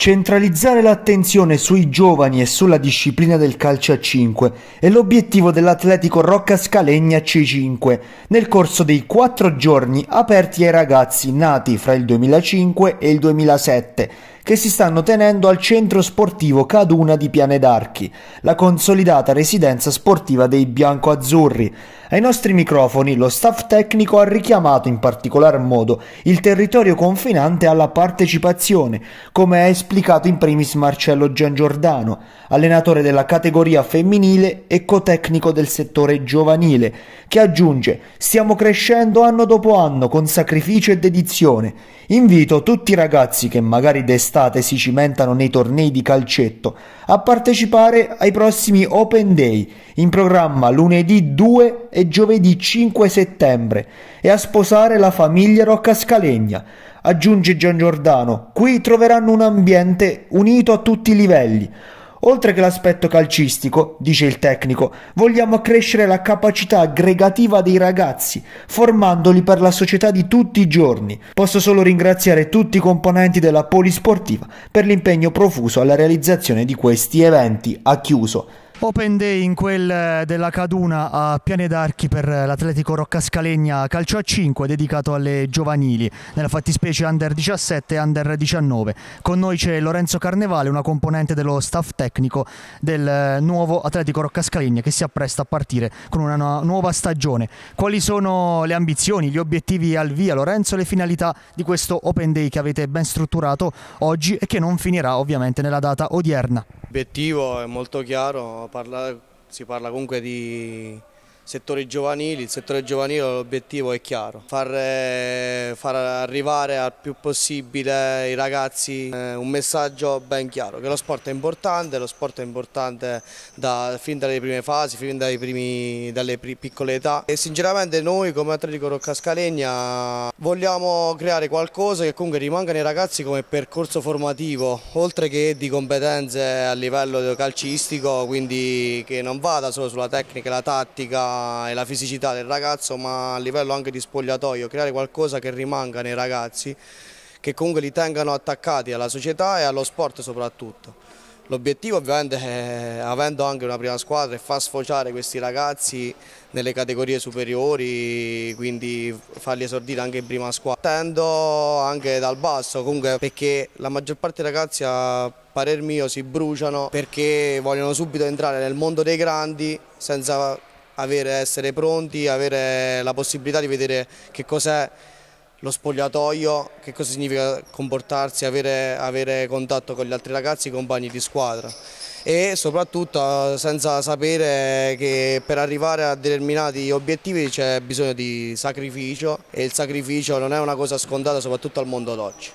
Centralizzare l'attenzione sui giovani e sulla disciplina del calcio a 5 è l'obiettivo dell'Atletico Rocca Scalegna C5 nel corso dei quattro giorni aperti ai ragazzi nati fra il 2005 e il 2007 che si stanno tenendo al centro sportivo Caduna di Piane d'Archi, la consolidata residenza sportiva dei bianco-azzurri. Ai nostri microfoni lo staff tecnico ha richiamato in particolar modo il territorio confinante alla partecipazione, come ha espresso esplicato in primis Marcello Giangiordano, allenatore della categoria femminile e cotecnico del settore giovanile, che aggiunge stiamo crescendo anno dopo anno con sacrificio e dedizione. Invito tutti i ragazzi che magari d'estate si cimentano nei tornei di calcetto a partecipare ai prossimi Open Day in programma lunedì 2 e giovedì 5 settembre e a sposare la famiglia Rocca Scalegna. Aggiunge Gian Giordano, qui troveranno un ambiente unito a tutti i livelli. Oltre che l'aspetto calcistico, dice il tecnico, vogliamo accrescere la capacità aggregativa dei ragazzi, formandoli per la società di tutti i giorni. Posso solo ringraziare tutti i componenti della polisportiva per l'impegno profuso alla realizzazione di questi eventi. Ha chiuso. Open Day in quel eh, della Caduna a Piane d'Archi per eh, l'Atletico Roccascalegna calcio a 5 dedicato alle giovanili, nella fattispecie under 17 e under 19. Con noi c'è Lorenzo Carnevale, una componente dello staff tecnico del eh, nuovo Atletico Roccascalegna che si appresta a partire con una nuova stagione. Quali sono le ambizioni, gli obiettivi al via Lorenzo, le finalità di questo Open Day che avete ben strutturato oggi e che non finirà ovviamente nella data odierna? L'obiettivo è molto chiaro, parla, si parla comunque di settori giovanili, il settore giovanile l'obiettivo è chiaro, far, eh, far, arrivare al più possibile i ragazzi eh, un messaggio ben chiaro, che lo sport è importante, lo sport è importante da, fin dalle prime fasi, fin primi, dalle piccole età e sinceramente noi come Atletico Roccascalegna vogliamo creare qualcosa che comunque rimanga nei ragazzi come percorso formativo, oltre che di competenze a livello calcistico, quindi che non vada solo sulla tecnica e la tattica, e la fisicità del ragazzo ma a livello anche di spogliatoio, creare qualcosa che rimanga nei ragazzi che comunque li tengano attaccati alla società e allo sport soprattutto. L'obiettivo ovviamente è, avendo anche una prima squadra, è far sfociare questi ragazzi nelle categorie superiori, quindi farli esordire anche in prima squadra. Tendo anche dal basso, comunque perché la maggior parte dei ragazzi a parer mio si bruciano perché vogliono subito entrare nel mondo dei grandi senza avere, essere pronti, avere la possibilità di vedere che cos'è lo spogliatoio, che cosa significa comportarsi, avere, avere, contatto con gli altri ragazzi, i compagni di squadra e soprattutto eh, senza sapere che per arrivare a determinati obiettivi c'è bisogno di sacrificio e il sacrificio non è una cosa scontata soprattutto al mondo d'oggi.